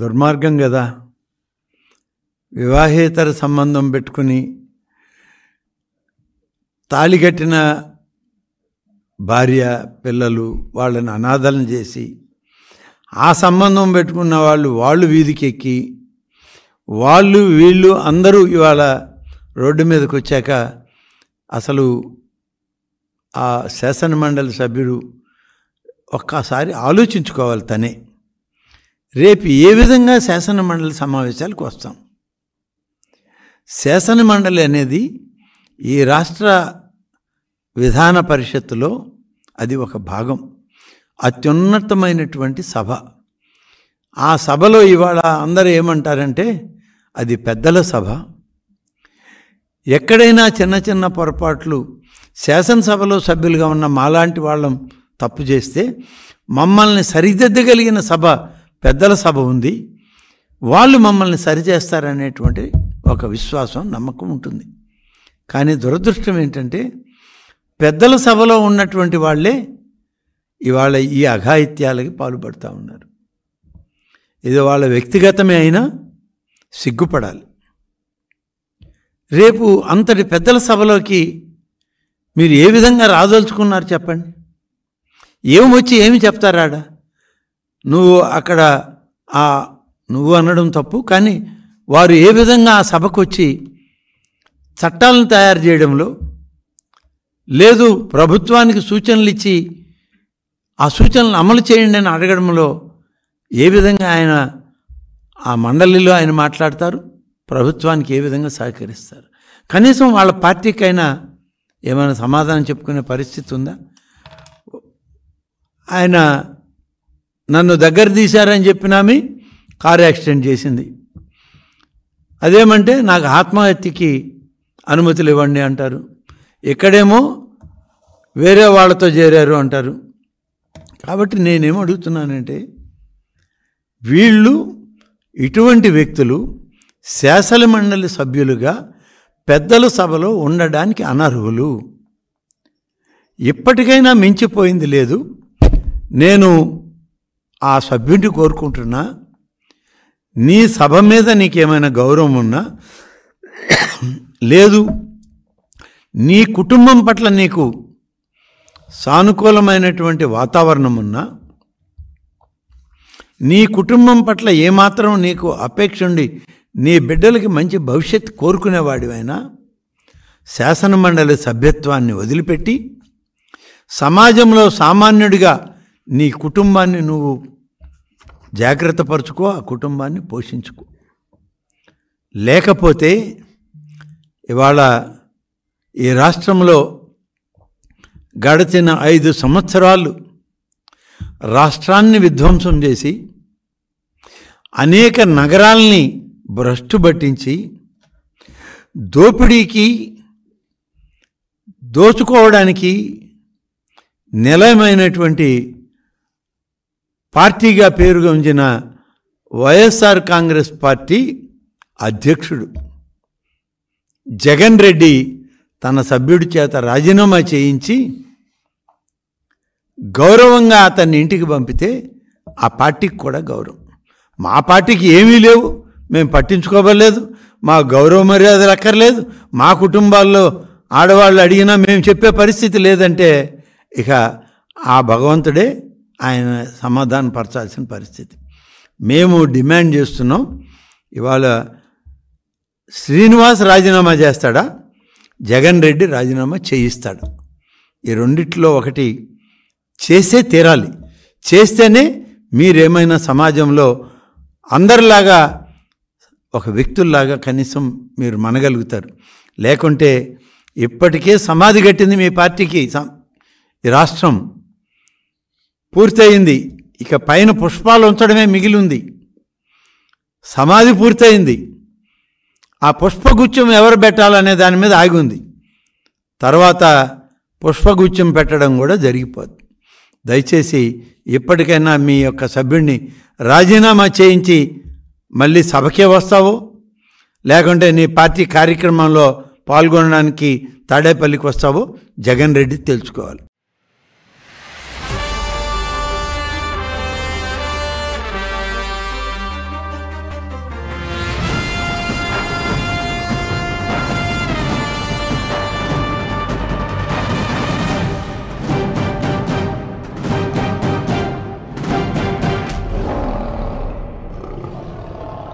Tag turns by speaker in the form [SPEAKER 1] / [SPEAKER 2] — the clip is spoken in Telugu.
[SPEAKER 1] దుర్మార్గం కదా వివాహేతర సంబంధం పెట్టుకుని తాళి కట్టిన భార్య పిల్లలు వాళ్ళని అనాథలను చేసి ఆ సంబంధం పెట్టుకున్న వాళ్ళు వాళ్ళు వీధికి ఎక్కి వాళ్ళు వీళ్ళు అందరూ ఇవాళ రోడ్డు మీదకి వచ్చాక అసలు ఆ శాసనమండలి సభ్యుడు ఒక్కసారి ఆలోచించుకోవాలి తనే రేపు ఏ విధంగా శాసన మండలి సమావేశాలకు వస్తాం శాసన మండలి అనేది ఈ రాష్ట్ర విధాన పరిషత్తులో అది ఒక భాగం అత్యున్నతమైనటువంటి సభ ఆ సభలో ఇవాళ అందరూ ఏమంటారంటే అది పెద్దల సభ ఎక్కడైనా చిన్న చిన్న పొరపాట్లు శాసనసభలో సభ్యులుగా ఉన్న మాలాంటి వాళ్ళం తప్పు చేస్తే మమ్మల్ని సరిదిద్దగలిగిన సభ పెద్దల సభ ఉంది వాళ్ళు మమ్మల్ని సరిచేస్తారనేటువంటి ఒక విశ్వాసం నమ్మకం ఉంటుంది కానీ దురదృష్టం ఏంటంటే పెద్దల సభలో ఉన్నటువంటి వాళ్ళే ఇవాళ ఈ అఘాయిత్యాలకి పాల్పడుతూ ఉన్నారు ఇది వాళ్ళ వ్యక్తిగతమే అయినా సిగ్గుపడాలి రేపు అంతటి పెద్దల సభలోకి మీరు ఏ విధంగా రాదలుచుకున్నారు చెప్పండి ఏమి వచ్చి ఏమి చెప్తారాడా నువ్వు అక్కడ ఆ నువ్వు అనడం తప్పు కానీ వారు ఏ విధంగా ఆ సభకు వచ్చి చట్టాలను తయారు చేయడంలో లేదు ప్రభుత్వానికి సూచనలు ఇచ్చి ఆ సూచనలు అమలు చేయండి అని అడగడంలో ఏ విధంగా ఆయన ఆ మండలిలో ఆయన మాట్లాడతారు ప్రభుత్వానికి ఏ విధంగా సహకరిస్తారు కనీసం వాళ్ళ పార్టీకైనా ఏమైనా సమాధానం చెప్పుకునే పరిస్థితి ఉందా ఆయన నన్ను దగ్గర తీశారని చెప్పినామి కారు యాక్సిడెంట్ చేసింది అదేమంటే నాకు ఆత్మహత్యకి అనుమతులు ఇవ్వండి అంటారు ఇక్కడేమో వేరే వాళ్ళతో చేరారు అంటారు కాబట్టి నేనేమో అడుగుతున్నానంటే వీళ్ళు ఇటువంటి వ్యక్తులు శాసన మండలి సభ్యులుగా పెద్దల సభలో ఉండడానికి అనర్హులు ఇప్పటికైనా మించిపోయింది లేదు నేను ఆ సభ్యుడిని కోరుకుంటున్నా నీ సభ మీద నీకేమైనా గౌరవం ఉన్నా లేదు నీ కుటుంబం పట్ల నీకు సానుకూలమైనటువంటి వాతావరణం ఉన్నా నీ కుటుంబం పట్ల ఏమాత్రం నీకు అపేక్ష ఉండి నీ బిడ్డలకి మంచి భవిష్యత్తు కోరుకునేవాడివైనా శాసనమండలి సభ్యత్వాన్ని వదిలిపెట్టి సమాజంలో సామాన్యుడిగా నీ కుటుంబాన్ని నువ్వు జాగ్రత్త పరుచుకో ఆ కుటుంబాన్ని పోషించుకో లేకపోతే ఇవాళ ఈ రాష్ట్రంలో గడిచిన ఐదు సంవత్సరాలు రాష్ట్రాన్ని విధ్వంసం చేసి అనేక నగరాల్ని భ్రష్టు పట్టించి దోపిడీకి దోచుకోవడానికి నిలయమైనటువంటి పార్టీగా పేరుగొందిన వైఎస్ఆర్ కాంగ్రెస్ పార్టీ అధ్యక్షుడు జగన్ రెడ్డి తన సభ్యుడి చేత రాజీనామా చేయించి గౌరవంగా అతన్ని ఇంటికి పంపితే ఆ పార్టీకి కూడా గౌరవం మా పార్టీకి ఏమీ లేవు మేము పట్టించుకోవలేదు మా గౌరవ మర్యాదలు అక్కర్లేదు మా కుటుంబాల్లో ఆడవాళ్ళు అడిగినా మేము చెప్పే పరిస్థితి లేదంటే ఇక ఆ భగవంతుడే ఆయన పరచాల్సిన పరిస్థితి మేము డిమాండ్ చేస్తున్నాం ఇవాళ శ్రీనివాస్ రాజీనామా చేస్తాడా జగన్ రెడ్డి రాజీనామా చేయిస్తాడు ఈ రెండిట్లో ఒకటి చేసే తీరాలి చేస్తేనే మీరేమైనా సమాజంలో అందరిలాగా ఒక వ్యక్తుల్లాగా కనీసం మీరు మనగలుగుతారు లేకుంటే ఇప్పటికే సమాధి కట్టింది మీ పార్టీకి ఈ రాష్ట్రం పూర్తయింది ఇక పైన పుష్పాలు ఉంచడమే మిగిలింది సమాధి పూర్తయింది ఆ పుష్పగుచ్చం ఎవరు పెట్టాలనే దాని మీద ఆగి ఉంది తర్వాత పుష్పగుచ్చం పెట్టడం కూడా జరిగిపోతుంది దయచేసి ఇప్పటికైనా మీ యొక్క సభ్యుడిని రాజీనామా చేయించి మళ్ళీ సభకే వస్తావో లేకుంటే నీ పార్టీ కార్యక్రమంలో పాల్గొనడానికి తాడేపల్లికి వస్తావో జగన్ రెడ్డి తెలుసుకోవాలి